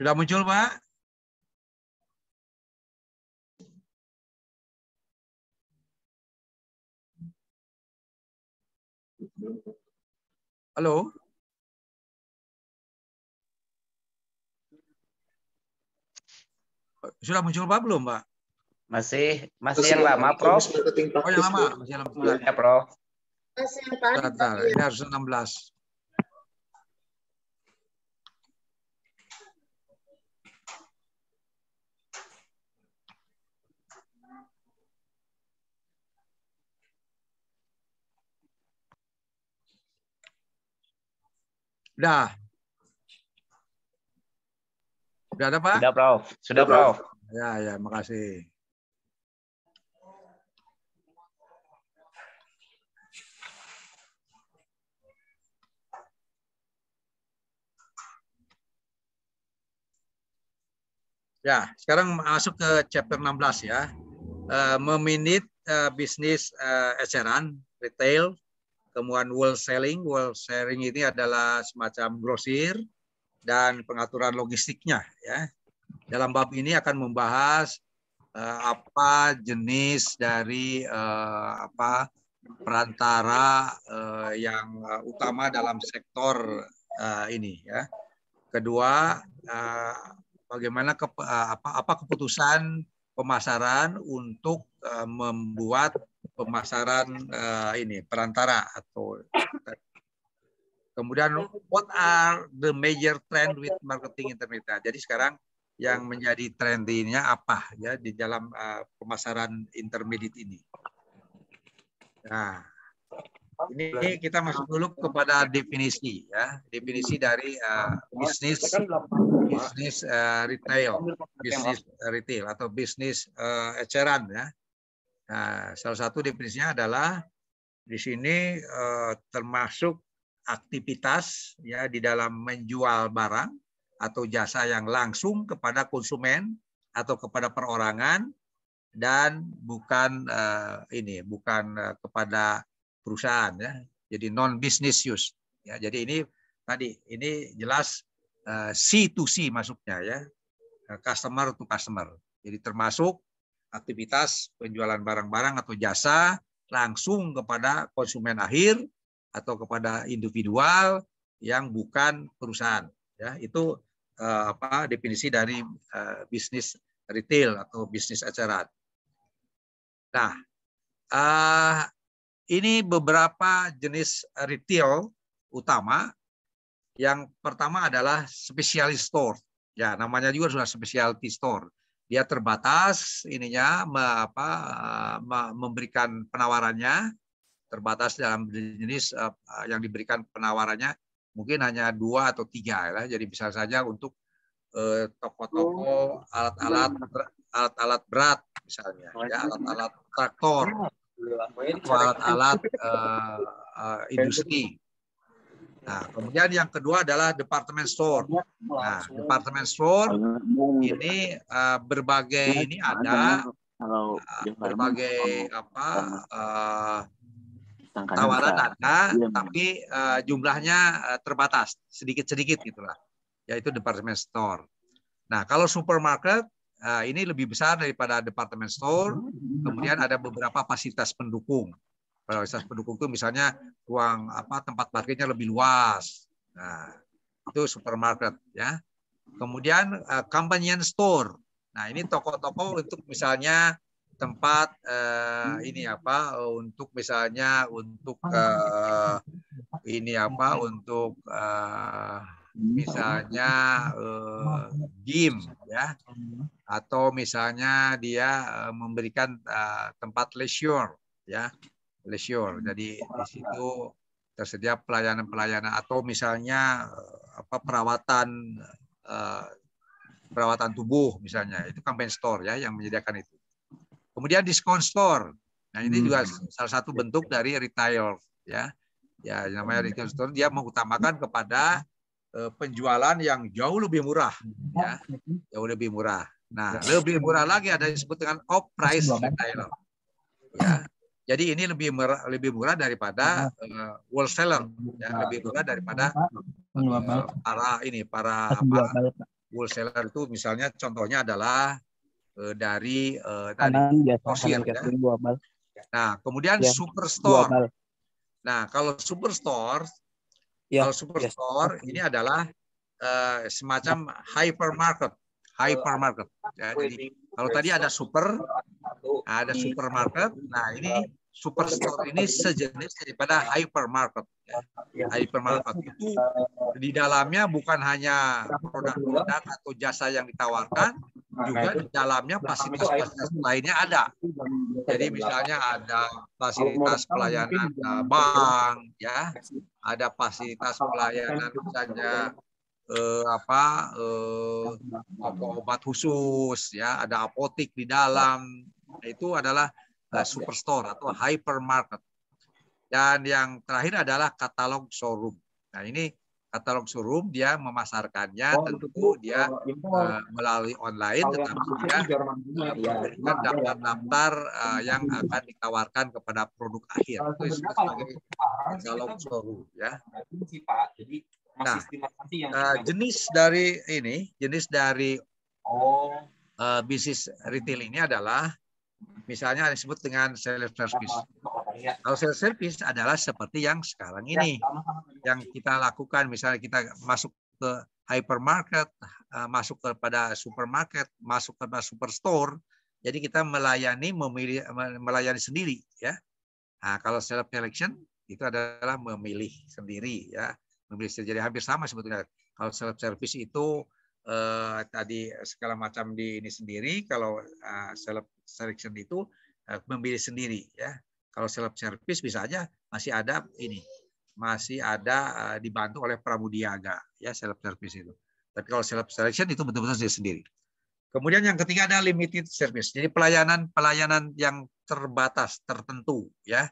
Sudah muncul, Pak? Halo? Sudah muncul, Pak? Belum, Pak? Masih masih yang lama, Prof. Oh, yang lama. Masih yang lama. Ya, Prof. Masih yang lama. Ini harus 16. Sudah. Sudah ada, Pak? Sudah, Prof. Sudah, Prof. Ya, ya, makasih. Ya, sekarang masuk ke chapter 16 ya. Uh, meminit uh, bisnis uh, eceran, retail, Kemudian world wholesaling ini adalah semacam grosir dan pengaturan logistiknya ya. Dalam bab ini akan membahas uh, apa jenis dari uh, apa perantara uh, yang uh, utama dalam sektor uh, ini ya. Kedua, uh, bagaimana ke, uh, apa apa keputusan pemasaran untuk uh, membuat pemasaran uh, ini perantara atau kemudian iya. what are the major trend with marketing internet. jadi sekarang yang menjadi trendingnya apa ya di dalam uh, pemasaran intermediate ini. Nah, ini kita masuk dulu kepada definisi ya, definisi dari uh, bisnis bisnis uh, retail, bisnis retail atau bisnis uh, eceran ya. Nah, salah satu definisinya adalah di sini eh, termasuk aktivitas ya di dalam menjual barang atau jasa yang langsung kepada konsumen atau kepada perorangan dan bukan eh, ini bukan eh, kepada perusahaan ya. Jadi non business use. Ya, jadi ini tadi ini jelas eh, C to C masuknya ya. Customer to customer. Jadi termasuk aktivitas penjualan barang-barang atau jasa langsung kepada konsumen akhir atau kepada individual yang bukan perusahaan ya itu eh, apa definisi dari eh, bisnis retail atau bisnis acara nah eh, ini beberapa jenis retail utama yang pertama adalah specialty store ya namanya juga sudah specialty store dia terbatas ininya apa, memberikan penawarannya terbatas dalam jenis eh, yang diberikan penawarannya mungkin hanya dua atau tiga lah jadi bisa saja untuk eh, toko-toko oh. alat-alat iya. alat-alat berat misalnya oh, ya alat-alat traktor iya. alat-alat uh, uh, industri Nah, kemudian yang kedua adalah department store. Iya, nah, department store ini uh, berbagai ini eh, ada uh, berbagai apa uh, tawaran ada, tapi uh, jumlahnya uh, terbatas, sedikit-sedikit gitulah. Yaitu department store. Nah, kalau supermarket uh, ini lebih besar daripada department store. Hmm. Kemudian ada beberapa fasilitas pendukung. Fasilitas pendukung itu misalnya ruang apa tempat parkirnya lebih luas. Nah, itu supermarket ya. Kemudian uh, convenience store. Nah, ini toko-toko untuk misalnya tempat uh, ini apa untuk misalnya untuk uh, ini apa untuk uh, misalnya uh, gym ya atau misalnya dia memberikan uh, tempat leisure ya lesior. Hmm. Jadi di situ tersedia pelayanan-pelayanan atau misalnya eh, apa perawatan eh, perawatan tubuh misalnya itu campaign store ya yang menyediakan itu. Kemudian diskon store. Nah ini juga hmm. salah satu bentuk dari retail ya. Ya namanya retail hmm. store dia mengutamakan kepada eh, penjualan yang jauh lebih murah ya. Jauh lebih murah. Nah, ya. lebih murah lagi ada yang disebut dengan off price retail. Ya. Jadi ini lebih murah, lebih murah daripada uh, eh, seller, ya, lebih murah daripada uh, para ini para, world seller itu misalnya contohnya adalah uh, dari uh, tadi kosir, ya. Nah kemudian ya. superstore. Nah kalau superstore, ya. kalau iya, superstore ya. ini adalah uh, semacam hypermarket, hypermarket. Ya, jadi kalau tadi ada super, ada iya. supermarket. Nah ini superstore ini sejenis daripada hypermarket. Ya. Iya. Hypermarket itu ya. di dalamnya bukan hanya produk-produk atau jasa yang ditawarkan, nah, juga di dalamnya nah, fasilitas-fasilitas lainnya ada. Jadi misalnya ada fasilitas pelayanan eh, bank, ya, ada fasilitas pelayanan misalnya ya. eh, apa eh, nah, obat khusus, ya, ada apotik di dalam. Itu adalah Nah, iya. superstore atau hypermarket. Dan yang terakhir adalah katalog showroom. Nah ini katalog showroom dia memasarkannya oh, tentu itu, dia itu, uh, eh, eh, melalui online tetapi dia uh, memberikan daftar-daftar uh, yang akan ditawarkan kepada produk akhir itu sebagai katalog showroom ya. Nah, uh, jenis dari ini, jenis dari oh. uh, bisnis retail ini adalah Misalnya disebut dengan self service. Iya. Kalau self service adalah seperti yang sekarang ya, ini yang kita lakukan misalnya kita masuk ke hypermarket, eh, masuk kepada supermarket, masuk kepada superstore. Jadi kita melayani memilih melayani sendiri ya. Nah, kalau self selection itu adalah memilih sendiri ya. Memilih sendiri. Jadi hampir sama sebetulnya. Kalau self service itu eh, tadi segala macam di ini sendiri, kalau eh, self selection itu eh, memilih sendiri ya. Kalau self service bisa aja masih ada ini, masih ada eh, dibantu oleh pramudiaga ya self service itu. Tapi kalau self selection itu betul-betul sendiri. Kemudian yang ketiga ada limited service. Jadi pelayanan-pelayanan yang terbatas, tertentu ya.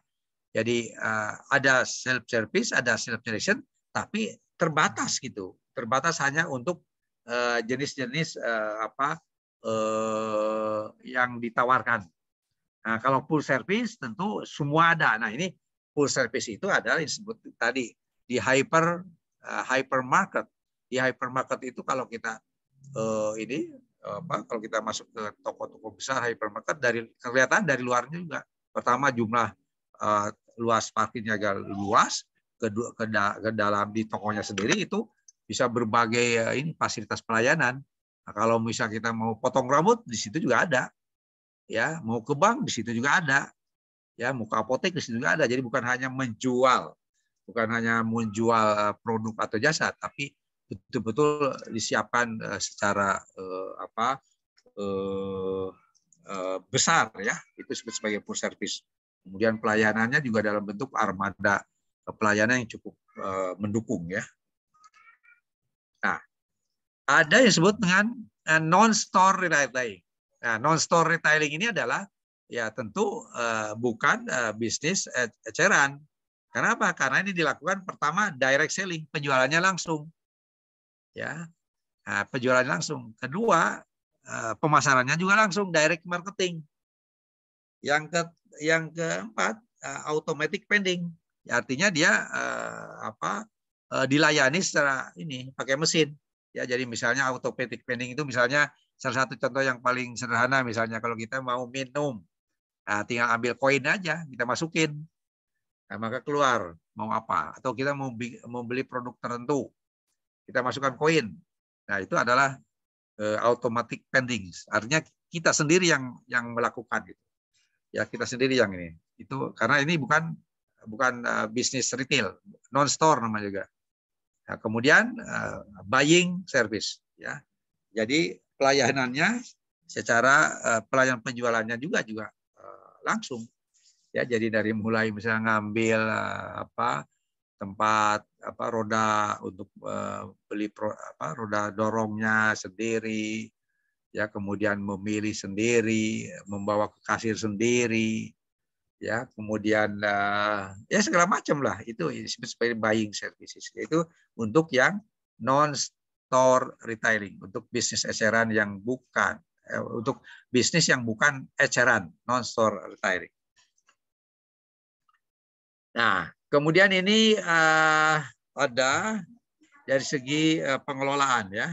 Jadi uh, ada self service, ada self selection, tapi terbatas gitu. Terbatas hanya untuk jenis-jenis uh, uh, apa eh, yang ditawarkan. Nah, kalau full service tentu semua ada. Nah, ini full service itu adalah disebut tadi di hyper uh, hypermarket. Di hypermarket itu kalau kita uh, ini apa kalau kita masuk ke toko-toko besar hypermarket dari kelihatan dari luarnya juga. Pertama jumlah uh, luas parkirnya agak luas, kedua ke, da, ke dalam di tokonya sendiri itu bisa berbagai uh, ini fasilitas pelayanan Nah, kalau misalnya kita mau potong rambut di situ juga ada. Ya, mau ke bank di situ juga ada. Ya, mau ke apotek di situ juga ada. Jadi bukan hanya menjual, bukan hanya menjual eh, produk atau jasa, tapi betul-betul disiapkan eh, secara eh, apa eh, eh, besar ya itu sebagai full service kemudian pelayanannya juga dalam bentuk armada eh, pelayanan yang cukup eh, mendukung ya nah ada yang disebut dengan eh, non-store retailing. Nah, non-store retailing ini adalah ya tentu uh, bukan uh, bisnis eceran. Kenapa? Karena ini dilakukan pertama direct selling, penjualannya langsung. Ya. Nah, penjualan langsung. Kedua, uh, pemasarannya juga langsung direct marketing. Yang ke yang keempat, uh, automatic pending. Artinya dia uh, apa? Uh, dilayani secara ini pakai mesin. Ya, jadi misalnya automatic pending itu misalnya salah satu contoh yang paling sederhana misalnya kalau kita mau minum, nah, tinggal ambil koin aja kita masukin, nah, maka keluar mau apa. Atau kita mau membeli produk tertentu, kita masukkan koin. Nah itu adalah uh, automatic pending, Artinya kita sendiri yang yang melakukan gitu. Ya kita sendiri yang ini. Itu karena ini bukan bukan uh, bisnis retail, non store namanya juga. Nah, kemudian uh, buying service ya. Jadi pelayanannya secara uh, eh, pelayan penjualannya juga juga uh, langsung ya. Jadi dari mulai misalnya ngambil uh, apa tempat apa roda untuk uh, beli pro, apa roda dorongnya sendiri ya kemudian memilih sendiri, membawa ke kasir sendiri ya kemudian uh, ya segala macam lah itu seperti buying services yaitu untuk yang non store retailing untuk bisnis eceran yang bukan eh, untuk bisnis yang bukan eceran non store retailing. Nah kemudian ini uh, ada dari segi uh, pengelolaan ya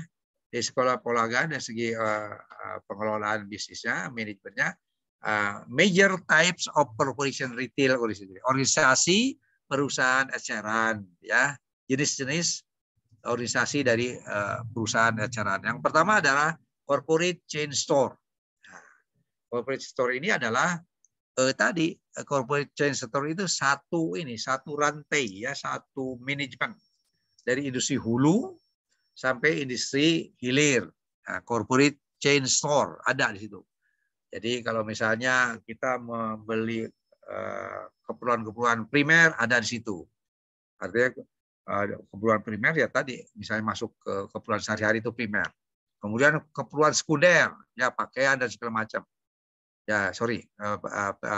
di sekolah polaga dari segi uh, pengelolaan bisnisnya manajemennya uh, major types of corporation retail organisasi perusahaan eceran ya jenis-jenis organisasi dari uh, perusahaan eceran yang pertama adalah corporate chain store nah, corporate store ini adalah eh, tadi eh, corporate chain store itu satu ini satu rantai ya satu manajemen dari industri hulu sampai industri hilir nah, corporate chain store ada di situ jadi kalau misalnya kita membeli eh, keperluan-keperluan primer ada di situ. Artinya eh, keperluan primer ya tadi misalnya masuk ke keperluan sehari-hari itu primer. Kemudian keperluan sekunder ya pakaian dan segala macam. Ya sorry eh,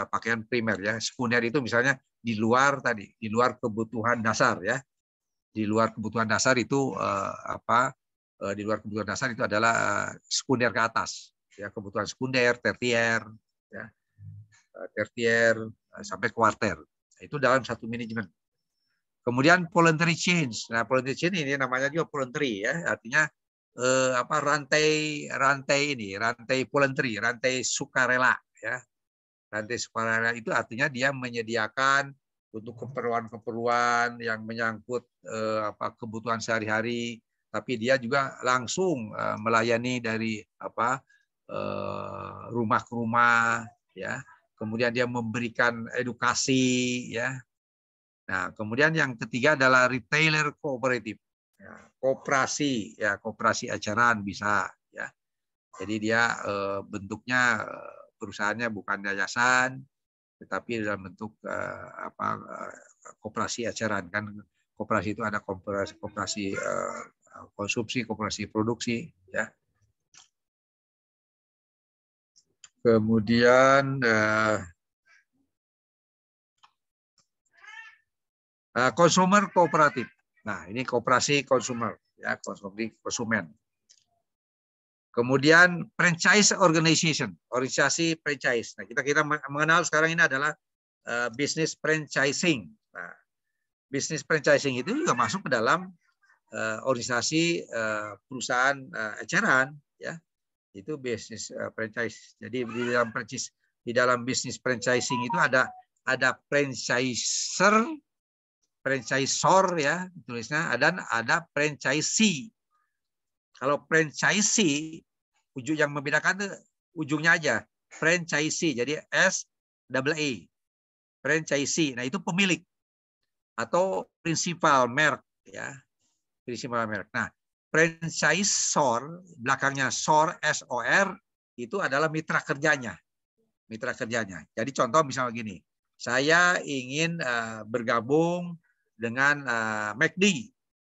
pakaian primer ya sekunder itu misalnya di luar tadi di luar kebutuhan dasar ya di luar kebutuhan dasar itu apa di luar kebutuhan dasar itu adalah sekunder ke atas ya kebutuhan sekunder, tertier, ya, eh, tertier eh, sampai kuarter. Nah, itu dalam satu manajemen. Kemudian voluntary change. Nah, voluntary change ini namanya juga voluntary ya, artinya eh, apa rantai rantai ini, rantai voluntary, rantai sukarela ya. Rantai sukarela itu artinya dia menyediakan untuk keperluan-keperluan yang menyangkut eh, apa kebutuhan sehari-hari, tapi dia juga langsung eh, melayani dari apa Eh, rumah ke rumah ya kemudian dia memberikan edukasi ya nah kemudian yang ketiga adalah retailer kooperatif ya, kooperasi ya kooperasi acaraan bisa ya jadi dia e, bentuknya eh, perusahaannya bukan yayasan tetapi dalam bentuk e, apa kooperasi acaraan kan kooperasi itu ada kooperasi kooperasi e, konsumsi kooperasi produksi ya Kemudian eh, konsumer eh, kooperatif. Nah, ini kooperasi ya, konsumer ya, konsumen. Kemudian franchise organization, organisasi franchise. Nah, kita kita mengenal sekarang ini adalah uh, eh, bisnis franchising. Nah, bisnis franchising itu juga masuk ke dalam uh, organisasi uh, perusahaan uh, eceran ya itu bisnis uh, franchise. Jadi di dalam franchise di dalam bisnis franchising itu ada ada franchiser, franchisor ya tulisnya, dan ada franchisee. Kalau franchisee ujung yang membedakan itu ujungnya aja franchisee. Jadi S double E franchisee. Nah itu pemilik atau prinsipal merk ya prinsipal merk Nah franchise SOR, belakangnya SOR, SOR, itu adalah mitra kerjanya. Mitra kerjanya. Jadi contoh misalnya gini, saya ingin uh, bergabung dengan uh, eh, McD.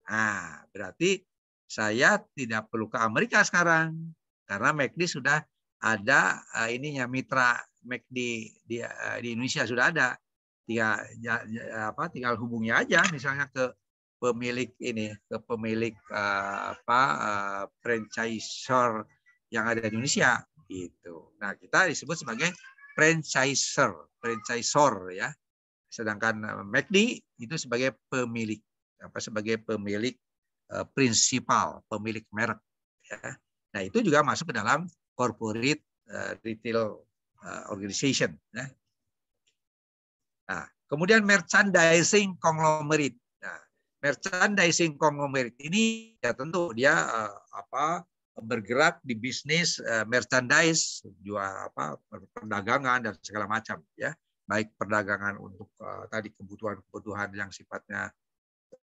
Nah, berarti saya tidak perlu ke Amerika sekarang karena McD sudah ada uh, ininya mitra McD di, uh, di Indonesia sudah ada. Tinggal ya, ya, apa tinggal hubungi aja misalnya ke pemilik ini ke pemilik uh, apa uh, franchisor yang ada di Indonesia gitu. Nah, kita disebut sebagai franchisor, franchisor ya. Sedangkan eh, McD itu sebagai pemilik apa sebagai pemilik uh, prinsipal, pemilik merek ya. Nah, itu juga masuk ke dalam corporate uh, retail uh, organization ya. Nah, kemudian merchandising conglomerate merchandising konglomerat ini ya tentu dia uh, apa bergerak di bisnis uh, merchandise jual apa perdagangan dan segala macam ya baik perdagangan untuk uh, tadi kebutuhan-kebutuhan yang sifatnya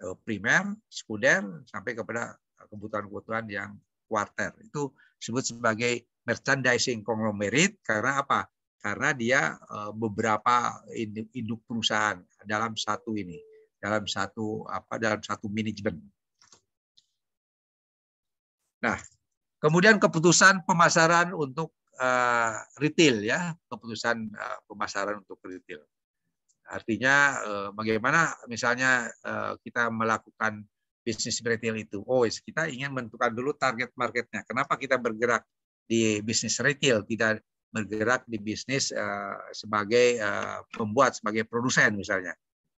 uh, primer, sekunder sampai kepada kebutuhan-kebutuhan yang kuarter itu disebut sebagai merchandising konglomerat karena apa? Karena dia uh, beberapa induk perusahaan dalam satu ini dalam satu apa dalam satu manajemen. Nah, kemudian keputusan pemasaran untuk uh, retail ya, keputusan uh, pemasaran untuk retail. Artinya uh, bagaimana misalnya uh, kita melakukan bisnis retail itu. Oh, kita ingin menentukan dulu target marketnya. Kenapa kita bergerak di bisnis retail, tidak bergerak di bisnis uh, sebagai uh, pembuat, sebagai produsen misalnya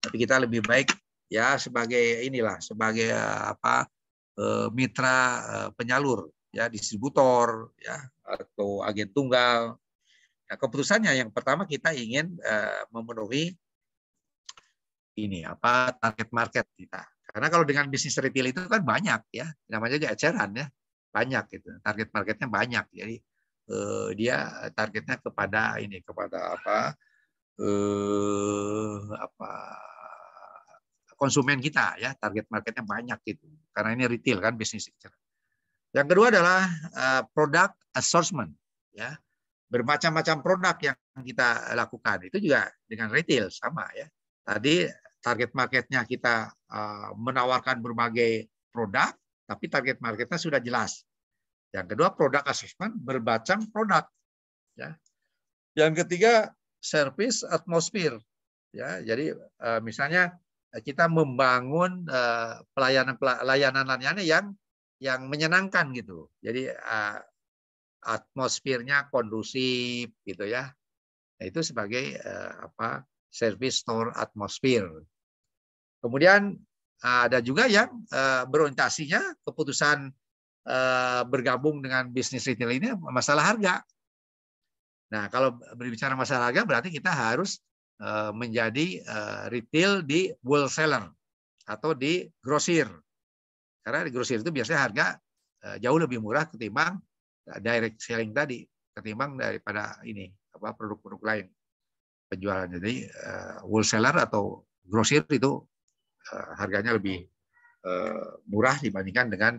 tapi kita lebih baik ya sebagai inilah sebagai eh, apa eh, mitra eh, penyalur ya distributor ya atau agen tunggal nah, keputusannya yang pertama kita ingin memenuhi ini apa target market kita karena kalau dengan bisnis retail itu kan banyak ya namanya juga eceran ya banyak gitu target marketnya banyak jadi eh, dia targetnya kepada ini kepada apa eh apa konsumen kita ya target marketnya banyak gitu karena ini retail kan bisnis Yang kedua adalah product eh, produk assortment ya bermacam-macam produk yang kita lakukan itu juga dengan retail sama ya tadi target marketnya kita eh, menawarkan berbagai produk tapi target marketnya sudah jelas. Yang kedua produk assortment bermacam produk ya. Yang ketiga service atmosfer ya jadi eh, misalnya Eh, kita membangun eh, pelayanan pelayanan layanannya yang yang menyenangkan gitu. Jadi eh, atmosfernya kondusif gitu ya. Nah, itu sebagai apa service store atmosfer. Kemudian ada juga yang berorientasinya keputusan bergabung dengan bisnis retail ini masalah harga. Nah, kalau berbicara masalah harga berarti kita harus Eh, menjadi eh, retail di wholesaler atau di grosir. Karena di grosir itu biasanya harga eh, jauh lebih murah ketimbang direct selling tadi, ketimbang daripada ini apa produk-produk lain penjualan. Jadi wholesaler atau grosir itu harganya lebih murah dibandingkan dengan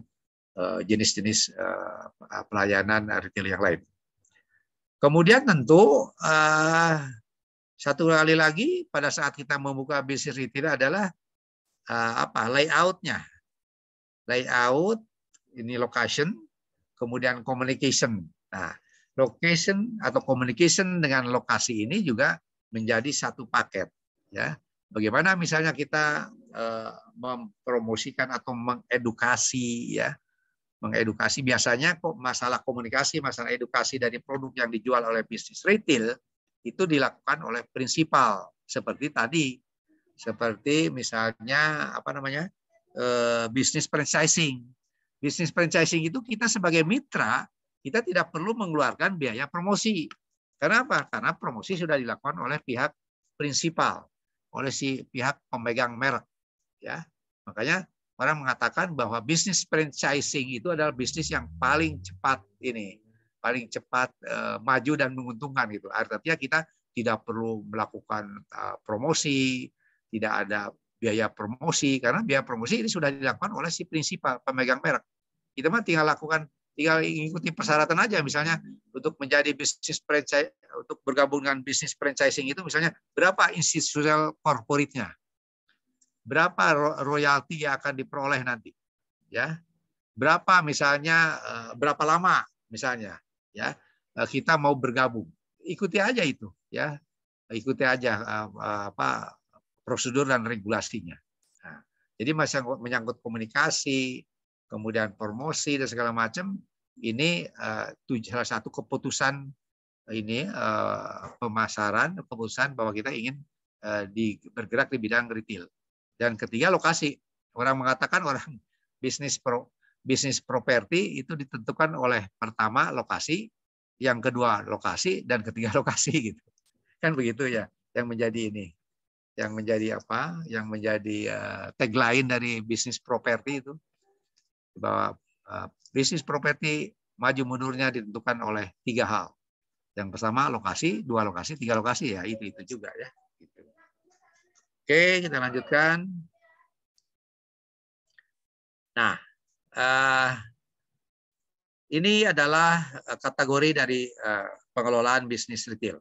jenis-jenis pelayanan retail yang lain. Kemudian tentu satu kali lagi pada saat kita membuka bisnis retail adalah uh, apa layoutnya, layout ini location, kemudian communication. Nah, location atau communication dengan lokasi ini juga menjadi satu paket. Ya, bagaimana misalnya kita uh, mempromosikan atau mengedukasi ya mengedukasi biasanya kok masalah komunikasi, masalah edukasi dari produk yang dijual oleh bisnis retail itu dilakukan oleh prinsipal seperti tadi seperti misalnya apa namanya eh, bisnis franchising bisnis franchising itu kita sebagai mitra kita tidak perlu mengeluarkan biaya promosi kenapa karena promosi sudah dilakukan oleh pihak prinsipal oleh si pihak pemegang merek ya makanya orang mengatakan bahwa bisnis franchising itu adalah bisnis yang paling cepat ini paling cepat uh, maju dan menguntungkan gitu. Artinya kita tidak perlu melakukan uh, promosi, tidak ada biaya promosi karena biaya promosi ini sudah dilakukan oleh si prinsipal pemegang merek. Kita mah tinggal lakukan tinggal ikuti persyaratan aja misalnya untuk menjadi bisnis franchise untuk bergabung dengan bisnis franchising itu misalnya berapa institutional corporate-nya. Berapa royalti yang akan diperoleh nanti. Ya. Berapa misalnya eh, berapa lama misalnya ya eh, kita mau bergabung ikuti aja itu ya ikuti aja eh, eh, apa prosedur dan regulasinya nah, jadi masih menyangkut komunikasi kemudian promosi dan segala macam ini uh, salah satu keputusan ini uh, pemasaran keputusan bahwa kita ingin uh, di, bergerak di bidang retail dan ketiga lokasi orang mengatakan orang bisnis pro, bisnis properti itu ditentukan oleh pertama lokasi, yang kedua lokasi dan ketiga lokasi gitu. Kan begitu ya yang menjadi ini. Yang menjadi apa? Yang menjadi uh, tagline dari bisnis properti itu bahwa uh, bisnis properti maju mundurnya ditentukan oleh tiga hal. Yang pertama lokasi, dua lokasi, tiga lokasi ya itu itu juga ya. Gitu. Oke, kita lanjutkan. Nah, Eh, ini adalah eh, kategori dari eh, pengelolaan bisnis retail.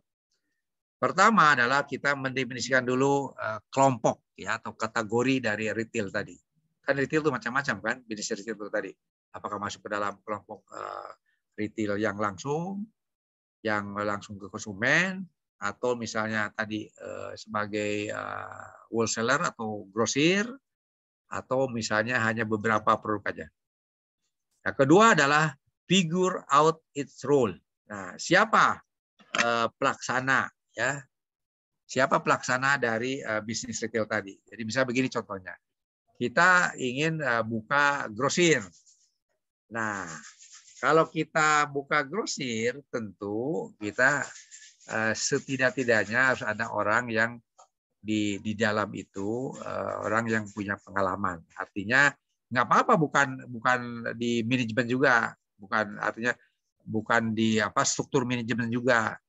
Pertama adalah kita mendefinisikan dulu kelompok ya atau kategori dari retail tadi. Kan retail itu macam-macam kan bisnis retail itu tadi. Apakah masuk ke dalam kelompok uh, retail yang langsung, yang langsung ke konsumen, atau misalnya tadi sebagai uh, wholesaler atau grosir, atau misalnya hanya beberapa produk aja. Yang kedua adalah figure out its role. Nah, siapa uh, pelaksana ya? Siapa pelaksana dari uh, bisnis retail tadi? Jadi bisa begini contohnya. Kita ingin uh, buka grosir. Nah, kalau kita buka grosir tentu kita uh, setidak-tidaknya harus ada orang yang di di dalam itu uh, orang yang punya pengalaman. Artinya nggak apa-apa bukan bukan di manajemen juga bukan artinya bukan di apa struktur manajemen juga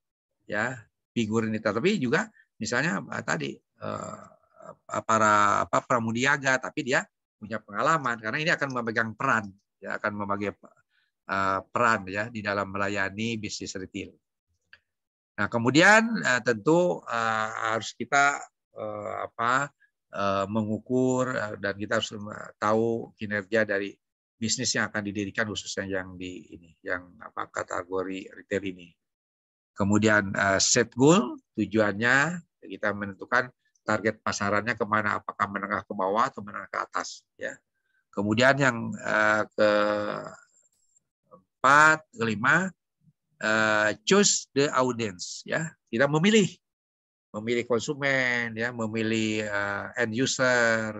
ya figur ini tapi juga misalnya eh, tadi eh, para apa pramudiaga tapi dia punya pengalaman karena ini akan memegang peran ya akan memegang eh, peran ya di dalam melayani bisnis retail. Nah kemudian tentu harus kita apa Eh, mengukur eh, dan kita harus eh, tahu kinerja dari bisnis yang akan didirikan khususnya yang di ini yang apa kategori retail ini. Kemudian set goal tujuannya kita menentukan target pasarannya kemana apakah menengah ke bawah atau menengah ke atas ya. Kemudian yang ke empat kelima choose the audience ya kita memilih memilih konsumen, ya, memilih uh, end user,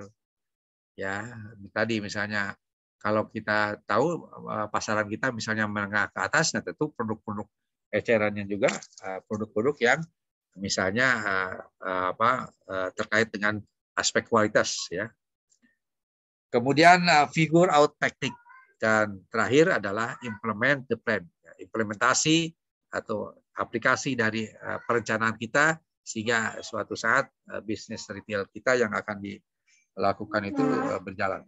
ya. Tadi misalnya kalau kita tahu uh, pasaran kita misalnya menengah ke atas, nah tentu produk-produk ecerannya juga eh, produk-produk uh, yang misalnya uh, uh, apa uh, terkait dengan aspek kualitas, ya. Kemudian uh, figur out teknik dan terakhir adalah implement the plan, ya, implementasi atau aplikasi dari perencanaan kita sehingga suatu saat eh, bisnis retail kita yang akan dilakukan itu eh, berjalan.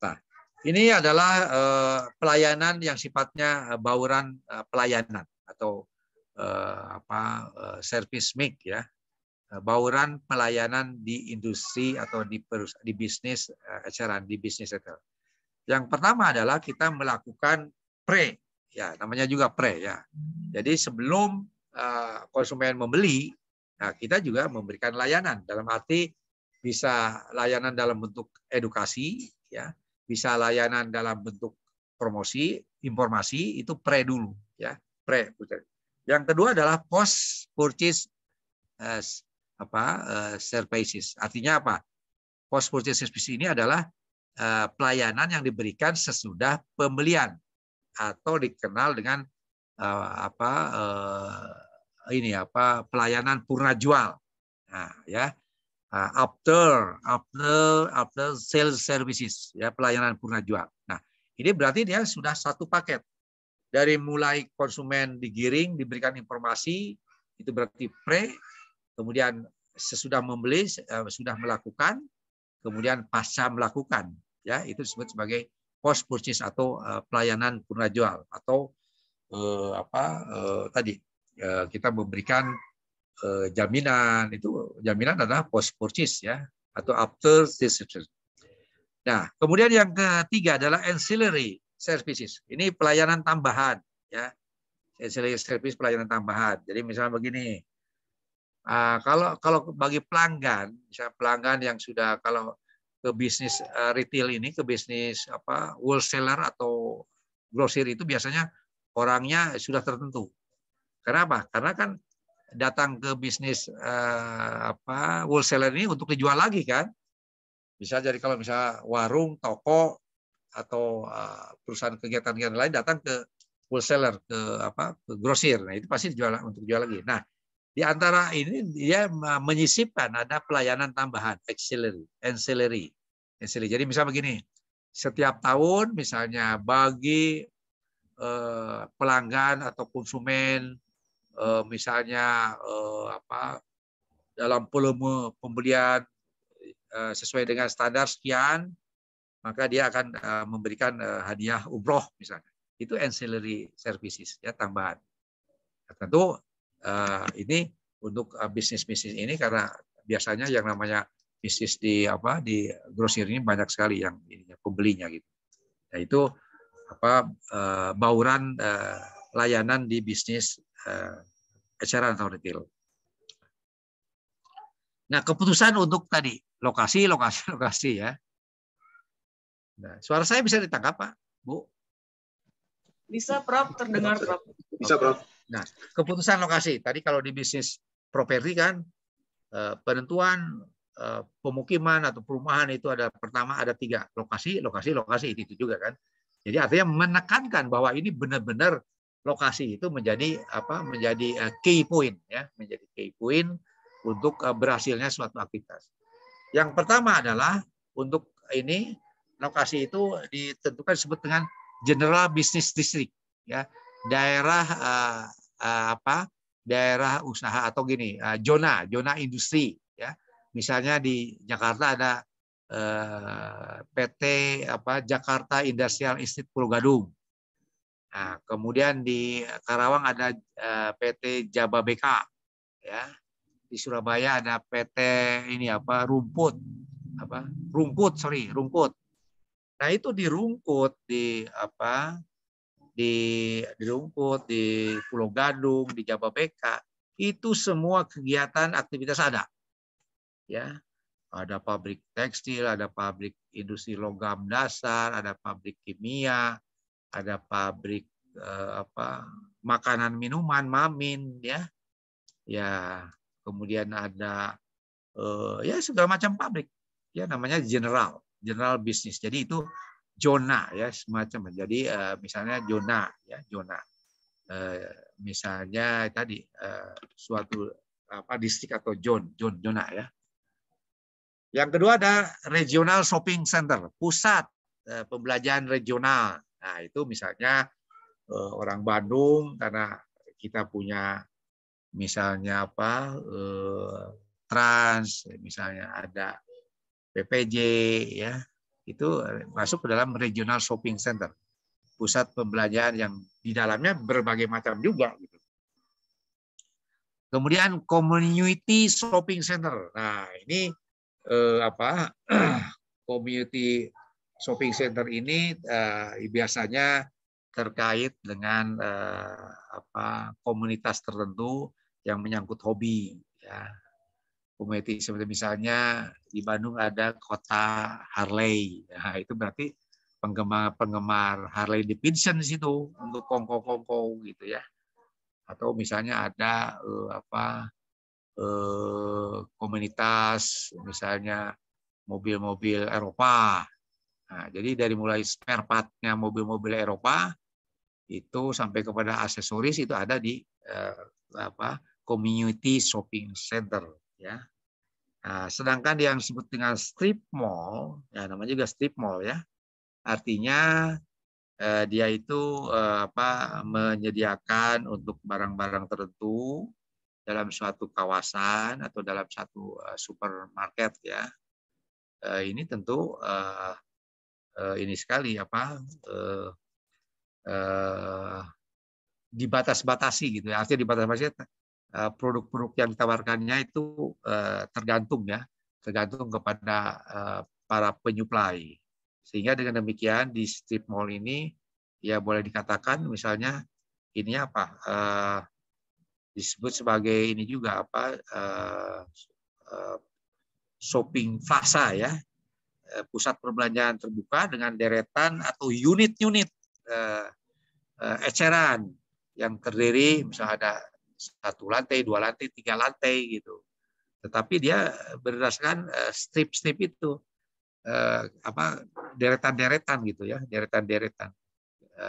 Nah, ini adalah eh, pelayanan yang sifatnya bauran pelayanan atau apa service mix ya. Bauran pelayanan di industri atau di di bisnis eceran di bisnis itu. Yang pertama adalah kita melakukan pre ya namanya juga pre ya. Jadi sebelum Eh, konsumen membeli, nah kita juga memberikan layanan dalam arti bisa layanan dalam bentuk edukasi, ya, bisa layanan dalam bentuk promosi, informasi itu pre dulu, ya, pre. Yang kedua adalah post purchase eh, apa eh, services. Artinya apa? Post purchase service ini adalah eh, pelayanan yang diberikan sesudah pembelian atau dikenal dengan eh, apa eh, ini apa pelayanan purna jual. Nah, ya. Ah, after after after sales services ya pelayanan purna jual. Nah, ini berarti dia sudah satu paket. Dari mulai konsumen digiring, diberikan informasi, itu berarti pre, kemudian sesudah membeli eh, sudah melakukan, kemudian pasca melakukan, ya itu disebut sebagai post purchase atau eh, pelayanan purna jual atau uh, apa uh, tadi Eh, kita memberikan eh, jaminan itu jaminan adalah post purchase ya atau after sales. Nah, kemudian yang ketiga adalah ancillary services. Ini pelayanan tambahan ya. Ancillary service pelayanan tambahan. Jadi misalnya begini. Ah, kalau kalau bagi pelanggan, misalnya pelanggan yang sudah kalau ke bisnis eh, retail ini, ke bisnis apa wholesaler atau grosir itu biasanya orangnya sudah tertentu. Kenapa? Karena kan datang ke bisnis eh, apa wholesaler ini untuk dijual lagi kan. Bisa jadi kalau misalnya warung, toko atau eh, perusahaan kegiatan-kegiatan lain datang ke wholesaler ke apa ke grosir. Nah, itu pasti dijual untuk jual lagi. Nah, di antara ini dia menyisipkan ada pelayanan tambahan ancillary, ancillary. ancillary. Jadi misalnya begini, setiap tahun misalnya bagi eh, pelanggan atau konsumen Eh, misalnya eh, apa dalam volume pembelian eh, sesuai dengan standar sekian, maka dia akan memberikan hadiah umroh misalnya. Itu ancillary services ya tambahan. Nah, tentu ini untuk bisnis-bisnis ini karena biasanya yang namanya bisnis di apa di grosir ini banyak sekali yang ininya, pembelinya gitu. Nah itu apa bauran layanan di bisnis eceran eh, atau detail. Nah, keputusan untuk tadi lokasi, lokasi, lokasi ya. Nah, suara saya bisa ditangkap, Pak, Bu? Bisa, Prof. Terdengar, Prof. Bisa, Prof. Nah, keputusan lokasi. Tadi kalau di bisnis properti kan eh, penentuan eh, pemukiman atau perumahan itu ada pertama ada tiga lokasi, lokasi, lokasi itu juga kan. Jadi artinya menekankan bahwa ini benar-benar lokasi itu menjadi apa menjadi eh, key point ya menjadi key point untuk eh, berhasilnya suatu aktivitas. Yang pertama adalah untuk ini lokasi itu ditentukan disebut dengan general business district ya daerah uh, uh, apa daerah usaha atau gini uh, zona zona industri ya misalnya di Jakarta ada PT apa Jakarta Industrial Institute Pulau Gadung Nah, kemudian di Karawang ada eh, PT Jababeka, ya. Di Surabaya ada PT ini apa rumput apa rumput sorry rumput Nah itu di rumput di apa di di rumput di Pulau Gadung di Jababeka itu semua kegiatan aktivitas ada, ya ada pabrik tekstil, ada pabrik industri logam dasar, ada pabrik kimia, ada pabrik eh, apa makanan minuman mamin ya ya kemudian ada eh, ya segala macam pabrik ya namanya general general bisnis jadi itu zona ya semacam jadi eh, misalnya zona ya zona eh, misalnya tadi eh, suatu apa distrik atau zone zone zona ya yang kedua ada regional shopping center pusat eh, pembelajaran regional Nah, itu misalnya eh, orang Bandung karena kita punya misalnya apa eh, trans, misalnya ada PPJ ya, itu eh, masuk ke dalam regional shopping center. Pusat pembelajaran yang di dalamnya berbagai macam juga gitu. Kemudian community shopping center. Nah, ini eh, apa? community shopping center ini uh, biasanya terkait dengan uh, apa, komunitas tertentu yang menyangkut hobi. Ya. seperti misalnya di Bandung ada kota Harley. Nah, itu berarti penggemar-penggemar Harley Davidson di situ untuk kongko-kongko gitu ya. Atau misalnya ada eh, apa eh, komunitas misalnya mobil-mobil Eropa Nah, jadi dari mulai spare partnya mobil-mobil Eropa itu sampai kepada aksesoris itu ada di eh, apa community shopping center ya. Nah, sedangkan yang disebut dengan strip mall, ya namanya juga strip mall ya, artinya eh, dia itu eh, apa menyediakan untuk barang-barang tertentu dalam suatu kawasan atau dalam satu eh, supermarket ya. Eh, ini tentu eh, Eh, ini sekali apa eh, eh, dibatas-batasi gitu ya. Artinya dibatas-batasi produk-produk yang ditawarkannya itu tergantung ya, tergantung kepada para penyuplai. Sehingga dengan demikian di strip mall ini ya boleh dikatakan misalnya ini apa disebut sebagai ini juga apa shopping fasa ya Eh, pusat perbelanjaan terbuka dengan deretan atau unit-unit eh, eh, eceran yang terdiri misalnya ada satu lantai, dua lantai, tiga lantai gitu. Tetapi dia berdasarkan strip-strip itu apa deretan-deretan gitu ya, deretan-deretan.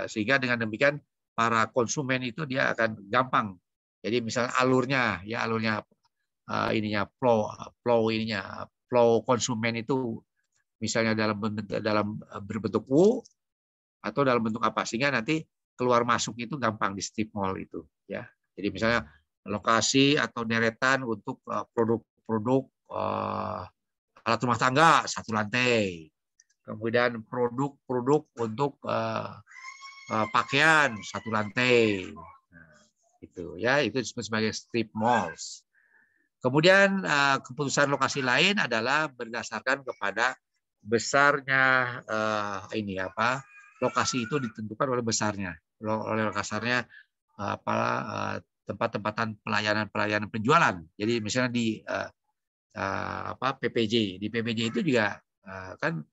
Sehingga dengan demikian para konsumen itu dia akan gampang. Jadi misalnya alurnya ya alurnya ininya flow flow ininya flow konsumen itu misalnya dalam bentuk, dalam eh, berbentuk U atau dalam bentuk apa sehingga nanti keluar masuk itu gampang di strip mall itu ya. Jadi misalnya lokasi atau deretan untuk eh, produk-produk uh, alat rumah tangga satu lantai. Kemudian produk-produk untuk uh, uh, pakaian satu lantai. Nah, itu ya, itu disebut sebagai strip malls. Kemudian keputusan lokasi lain adalah berdasarkan kepada besarnya uh, ini apa lokasi itu ditentukan oleh besarnya oleh kasarnya eh, apalah eh, tempat-tempatan pelayanan-pelayanan penjualan. Jadi misalnya di uh, uh, apa PPJ, di PPJ itu juga uh, kan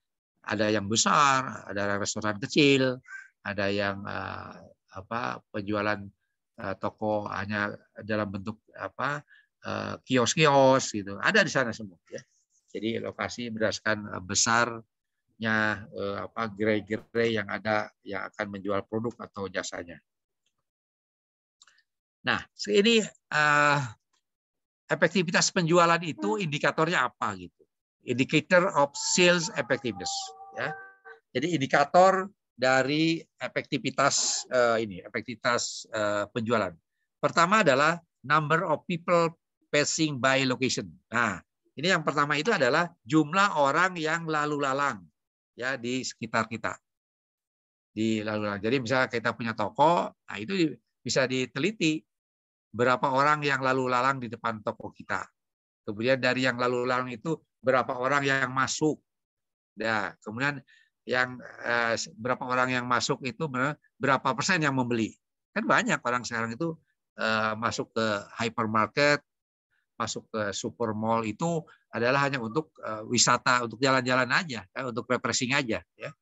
ada yang besar, ada restoran kecil, ada yang uh, apa penjualan uh, toko hanya dalam bentuk apa kios-kios uh, gitu. Ada di sana semua ya. Jadi lokasi berdasarkan eh, besarnya eh, apa gerai-gerai yang ada yang akan menjual produk atau jasanya. Nah, ini eh, efektivitas penjualan itu hmm. indikatornya apa gitu? Indicator of sales effectiveness ya. Jadi indikator dari efektivitas uh, ini, efektivitas uh, penjualan. Pertama adalah number of people passing by location. Nah, ini yang pertama itu adalah jumlah orang yang lalu lalang ya di sekitar kita. Di lalu lalang. Jadi misalnya kita punya toko, nah itu bisa diteliti berapa orang yang lalu lalang di depan toko kita. Kemudian dari yang lalu lalang itu berapa orang yang masuk. Ya, kemudian yang eh, berapa orang yang masuk itu berapa persen yang membeli. Kan banyak orang sekarang itu eh, masuk ke hypermarket, masuk ke super mall itu adalah hanya untuk eh, wisata, untuk jalan-jalan aja, eh, untuk refreshing aja. Ya.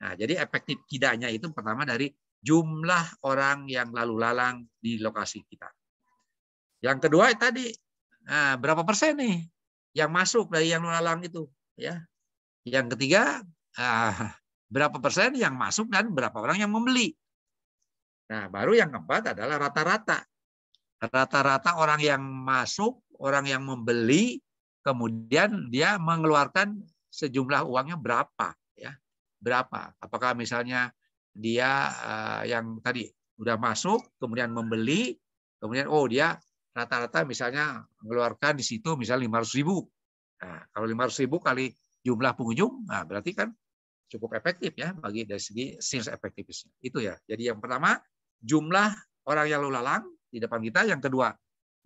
Nah, jadi efektif tidaknya itu pertama dari jumlah orang yang lalu lalang di lokasi kita. Yang kedua tadi nah, berapa persen nih yang masuk dari yang lalu lalang itu, ya. Yang ketiga ah, berapa persen yang masuk dan berapa orang yang membeli. Nah, baru yang keempat adalah rata-rata. Rata-rata orang yang masuk orang yang membeli kemudian dia mengeluarkan sejumlah uangnya berapa ya berapa apakah misalnya dia eh, yang tadi udah masuk kemudian membeli kemudian oh dia rata-rata misalnya mengeluarkan di situ misalnya ratus ribu nah, kalau 500 ribu kali jumlah pengunjung nah berarti kan cukup efektif ya bagi dari segi sales efektifnya itu ya jadi yang pertama jumlah orang yang lalu lalang di depan kita yang kedua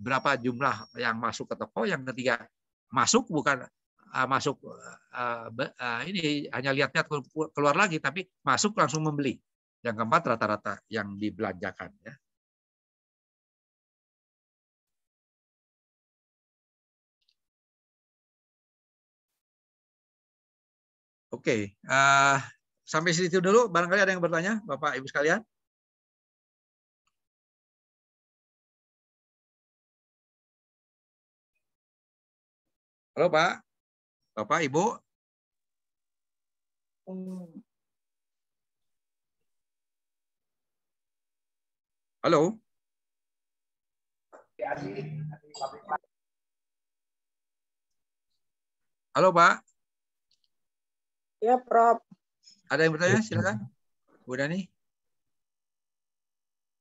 berapa jumlah yang masuk ke toko, yang ketiga masuk bukan uh, masuk uh, uh, ini hanya lihatnya -lihat keluar lagi, tapi masuk langsung membeli. Yang keempat rata-rata yang dibelanjakan ya. Oke, okay. uh, sampai situ dulu. Barangkali ada yang bertanya, Bapak Ibu sekalian. Halo Pak. Bapak, Ibu. Halo. Halo Pak. Ya Prof. Ada yang bertanya ya. silakan. Bu Dani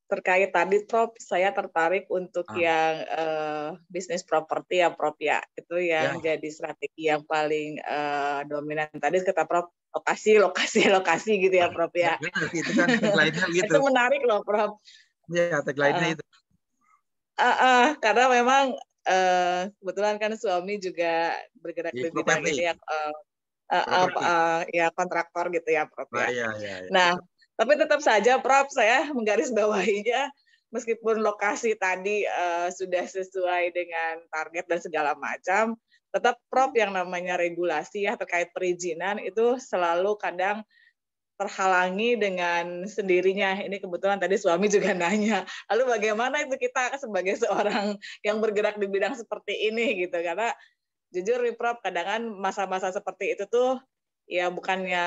terkait tadi prop saya tertarik untuk ah. yang uh, bisnis properti ya prop ya itu yang ya. jadi strategi yang paling uh, dominan tadi kata prop lokasi lokasi lokasi gitu ya ah, prop ya, ya itu kan gitu itu menarik loh prop ya tagline uh, ah. itu uh, uh, karena memang uh, kebetulan kan suami juga bergerak ya, di bidang ini ya uh, uh, uh, uh, ya kontraktor gitu ya prop ya, ya, ya, ya. nah tapi tetap saja Prof saya menggarisbawahinya meskipun lokasi tadi uh, sudah sesuai dengan target dan segala macam, tetap Prof yang namanya regulasi ya terkait perizinan itu selalu kadang terhalangi dengan sendirinya. Ini kebetulan tadi suami juga nanya, lalu bagaimana itu kita sebagai seorang yang bergerak di bidang seperti ini gitu, karena jujur nih Prof, kadang kan masa-masa seperti itu tuh ya bukannya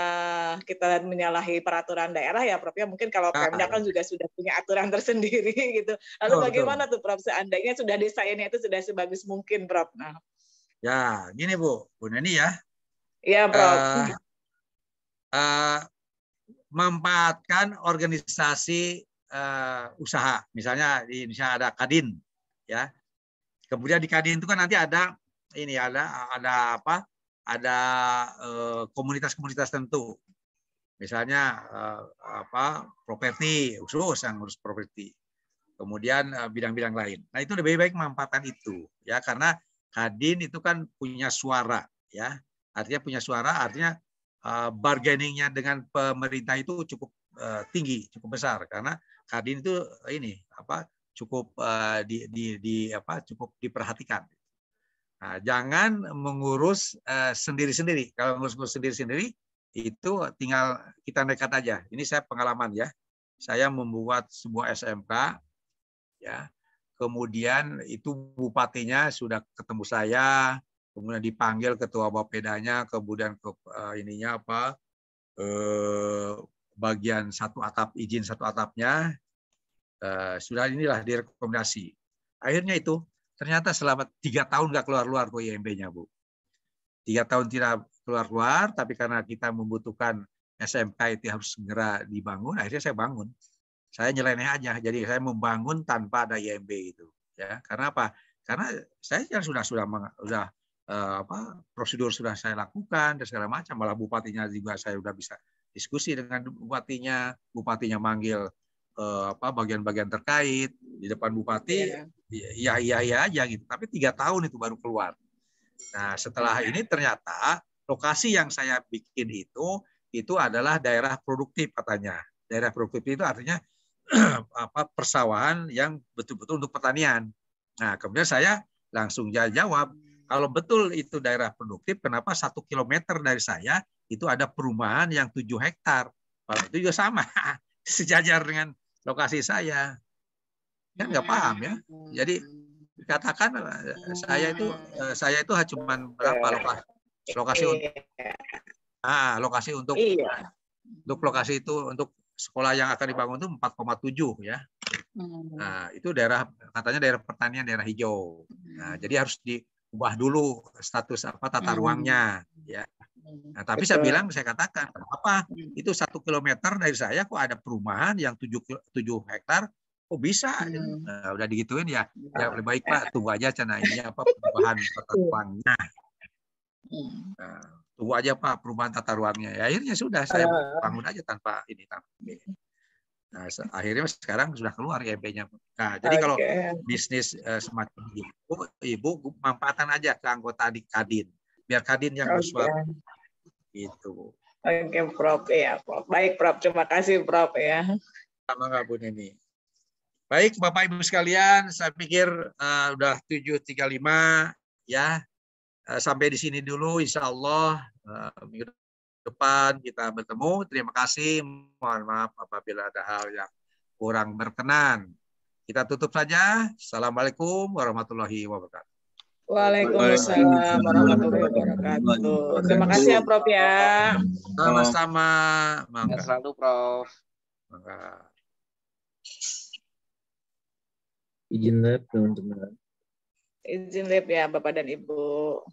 kita menyalahi peraturan daerah ya Prof ya mungkin kalau ah, Pemda ah. kan juga sudah punya aturan tersendiri gitu. Lalu oh, bagaimana betul. tuh Prof seandainya sudah desainnya itu sudah sebagus mungkin Prof. Nah. Ya, gini Bu, Bu Neni ya. Iya Prof. Uh, uh, memanfaatkan organisasi uh, usaha, misalnya di Indonesia ada Kadin ya. Kemudian di Kadin itu kan nanti ada ini ada ada apa? ada eh, komunitas-komunitas tentu. Misalnya eh, apa properti khusus yang ngurus properti. Kemudian eh, bidang-bidang lain. Nah, itu lebih baik memanfaatkan itu ya karena Kadin itu kan punya suara ya. Artinya punya suara artinya bargainingnya dengan pemerintah itu cukup tinggi, cukup besar karena Kadin itu ini apa cukup di, di, di apa cukup diperhatikan. Nah, jangan mengurus eh, sendiri-sendiri. Uh, Kalau mengurus sendiri-sendiri, itu tinggal kita nekat aja. Ini saya pengalaman ya. Saya membuat sebuah SMK, ya. Kemudian itu bupatinya sudah ketemu saya, kemudian dipanggil ketua bapedanya, kemudian ke uh, ininya apa Uh, bagian satu atap izin satu atapnya eh, sudah inilah direkomendasi. Akhirnya itu Ternyata selama tiga tahun nggak keluar luar kok IMB-nya, Bu. Tiga tahun tidak keluar luar tapi karena kita membutuhkan SMK itu harus segera dibangun, akhirnya saya bangun. Saya nyeleneh aja, jadi saya membangun tanpa ada IMB itu. Ya, karena apa? Karena saya sudah sudah sudah eh, apa prosedur sudah saya lakukan dan segala macam malah bupatinya juga saya sudah bisa diskusi dengan bupatinya bupatinya manggil eh, apa bagian-bagian terkait di depan bupati yeah. ya iya iya, iya iya aja gitu tapi tiga tahun itu baru keluar nah setelah yeah. ini ternyata lokasi yang saya bikin itu itu adalah daerah produktif katanya daerah produktif itu artinya apa persawahan yang betul-betul untuk pertanian nah kemudian saya langsung jawab kalau betul itu daerah produktif, kenapa satu kilometer dari saya itu ada perumahan yang tujuh hektar? Kalau itu juga sama, sejajar dengan lokasi saya. Kan nggak hmm. paham ya. Jadi dikatakan eh, saya itu eh, saya itu cuma berapa eh. lokasi lokasi untuk iya. ah lokasi untuk iya. untuk lokasi itu untuk sekolah yang akan dibangun itu 4,7 ya. Hmm. Nah, itu daerah katanya daerah pertanian, daerah hijau. Nah, jadi harus diubah dulu status apa tata hmm. ruangnya ya. Hmm, nah, tapi saya bilang, saya katakan, apa hmm. itu satu kilometer dari saya kok ada perumahan yang tujuh tujuh hektar, kok bisa? Hmm. Nah, udah digituin ya, ya lebih iya. baik pak tunggu aja ini apa perubahan tata ruangnya. Hmm. Nah, tunggu aja pak perubahan tata ruangnya. Ya, akhirnya sudah saya ah. bangun aja tanpa ini tanpa. Ini. Nah, akhirnya sekarang sudah keluar IMP-nya. E nah, jadi okay. kalau bisnis uh, semacam itu, ibu, ibu manfaatkan aja anggota di Kadin biar Kadin yang bersuara. itu Oke, gitu, okay, Prof. Ya, Prof. Baik, Prof. Terima kasih, Prof. Ya. Sama nggak, Bu Nini? Baik, Bapak Ibu sekalian, saya pikir uh, udah lima ya. Uh, sampai di sini dulu, insyaallah uh, eh, minggu depan kita bertemu. Terima kasih. Mohon maaf apabila ada hal yang kurang berkenan. Kita tutup saja. Assalamualaikum warahmatullahi wabarakatuh. Waalaikumsalam warahmatullahi wabarakatuh. Terima kasih ya Prof ya. Sama-sama. Mangga selalu Prof. Mangga. Izin lab teman-teman. Izin lab ya Bapak dan Ibu.